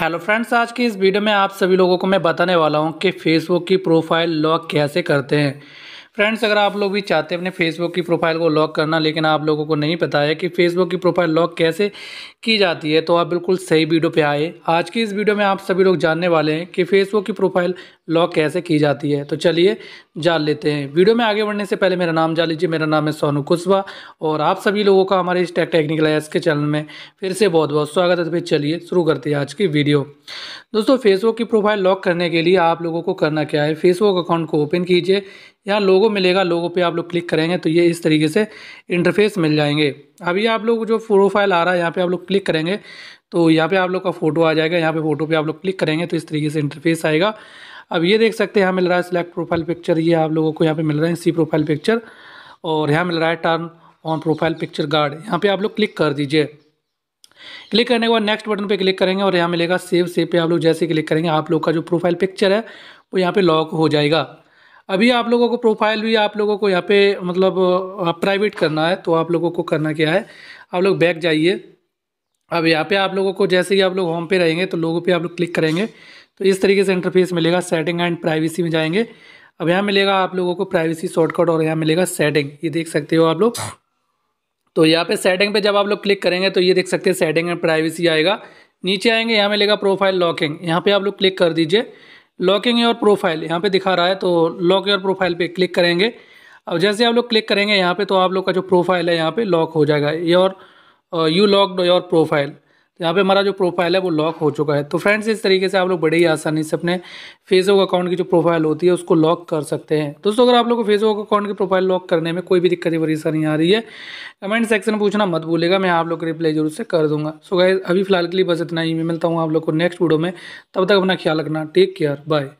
hello friends आज की इस वीडियो में आप सभी लोगों को मैं बताने वाला हूं कि फेसबुक की प्रोफाइल लॉक कैसे करते हैं फ्रेंड्स अगर आप लोग भी चाहते हैं अपने फेसबुक की प्रोफाइल को लॉक करना लेकिन आप लोगों को नहीं पता है कि फेसबुक की प्रोफाइल लॉक कैसे की जाती है तो आप बिल्कुल सही वीडियो पर आए आज की इस वीडियो में आप सभी लोग जानने वाले हैं कि फेसबुक की प्रोफाइल लॉक कैसे की जाती है तो चलिए जान लेते हैं वीडियो में आगे बढ़ने से पहले मेरा नाम जान लीजिए मेरा नाम है सोनू कुशवा और आप सभी लोगों का हमारे इस टेक्निकल एस के चैनल में फिर से बहुत बहुत स्वागत है तो फिर चलिए शुरू करते हैं आज की वीडियो दोस्तों फेसबुक की प्रोफाइल लॉक करने के लिए आप लोगों को करना क्या है फेसबुक अकाउंट को ओपन कीजिए यहाँ लोगो मिलेगा लोगो पे आप लोग क्लिक करेंगे तो ये इस तरीके से इंटरफेस मिल जाएंगे अभी आप लोग जो प्रोफाइल आ रहा है यहाँ पे आप लोग क्लिक करेंगे तो यहाँ पे आप लोग का फ़ोटो आ जाएगा यहाँ पे फ़ोटो पे आप लोग क्लिक करेंगे तो इस तरीके से इंटरफेस आएगा अब ये देख सकते हैं यहाँ मिल रहा है सिलेक्ट प्रोफाइल पिक्चर ये आप लोगों को यहाँ पर मिल रहा है सी प्रोफाइल पिक्चर और यहाँ मिल रहा है turn on profile picture guard यहाँ पर आप लोग क्लिक कर दीजिए क्लिक करने के बाद नेक्स्ट बटन पर क्लिक करेंगे और यहाँ मिलेगा सेव सेव पे आप लोग जैसे क्लिक करेंगे आप लोग का जो प्रोफाइल पिक्चर है वो यहाँ पर लॉक हो जाएगा अभी आप लोगों को प्रोफाइल भी आप लोगों को यहाँ पे मतलब प्राइवेट करना है तो आप लोगों को करना क्या है आप लोग बैक जाइए अब यहाँ पे आप लोगों को जैसे ही आप लोग होम पे रहेंगे तो लोगों पे आप लोग क्लिक करेंगे तो इस तरीके से इंटरफेस मिलेगा सेटिंग एंड प्राइवेसी में जाएंगे अब यहाँ मिलेगा आप लोगों को प्राइवेसी शॉर्टकट और यहाँ मिलेगा सेटिंग ये देख सकते हो आप लोग तो यहाँ पे सेटिंग पे जब आप लोग क्लिक करेंगे तो ये देख सकते हैं सेटिंग एंड प्राइवेसी आएगा नीचे आएंगे यहाँ मिलेगा प्रोफाइल लॉकिंग यहाँ पे आप लोग क्लिक कर दीजिए लॉकिंग योर प्रोफाइल यहाँ पे दिखा रहा है तो लॉक योर प्रोफाइल पे क्लिक करेंगे अब जैसे आप लोग क्लिक करेंगे यहाँ पे तो आप लोग का जो प्रोफाइल है यहाँ पे लॉक हो जाएगा your you locked your profile यहाँ पे हमारा जो प्रोफाइल है वो लॉक हो चुका है तो फ्रेंड्स इस तरीके से आप लोग बड़े ही आसानी से अपने फेसबुक अकाउंट की जो प्रोफाइल होती है उसको लॉक कर सकते हैं दोस्तों अगर आप लोग को फेसबुक अकाउंट की प्रोफाइल लॉक करने में कोई भी दिक्कत परेशानी आ रही है कमेंट सेक्शन में पूछना मत भूलेगा मैं आप लोग रिप्लाई जरूर से कर दूंगा सो गाय अभी फिलहाल के लिए बस इतना ही मैं मिलता हूँ आप लोग को नेक्स्ट वीडियो में तब तक अपना ख्याल रखना टेक केयर बाय